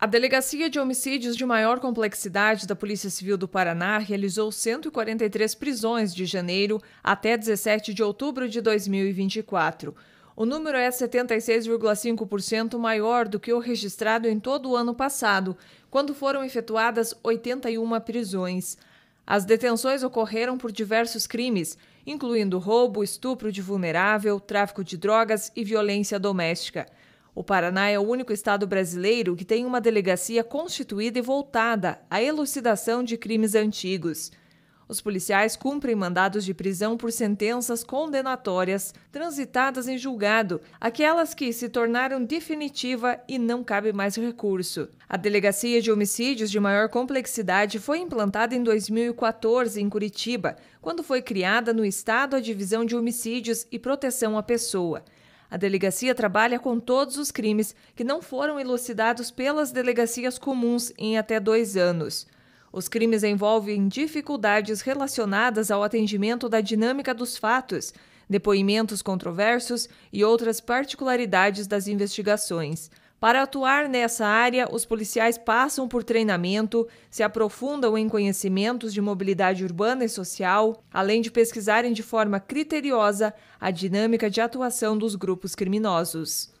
A Delegacia de Homicídios de Maior Complexidade da Polícia Civil do Paraná realizou 143 prisões de janeiro até 17 de outubro de 2024. O número é 76,5% maior do que o registrado em todo o ano passado, quando foram efetuadas 81 prisões. As detenções ocorreram por diversos crimes, incluindo roubo, estupro de vulnerável, tráfico de drogas e violência doméstica. O Paraná é o único estado brasileiro que tem uma delegacia constituída e voltada à elucidação de crimes antigos. Os policiais cumprem mandados de prisão por sentenças condenatórias transitadas em julgado, aquelas que se tornaram definitiva e não cabe mais recurso. A Delegacia de Homicídios de maior complexidade foi implantada em 2014 em Curitiba, quando foi criada no estado a Divisão de Homicídios e Proteção à Pessoa. A delegacia trabalha com todos os crimes que não foram elucidados pelas delegacias comuns em até dois anos. Os crimes envolvem dificuldades relacionadas ao atendimento da dinâmica dos fatos, depoimentos controversos e outras particularidades das investigações. Para atuar nessa área, os policiais passam por treinamento, se aprofundam em conhecimentos de mobilidade urbana e social, além de pesquisarem de forma criteriosa a dinâmica de atuação dos grupos criminosos.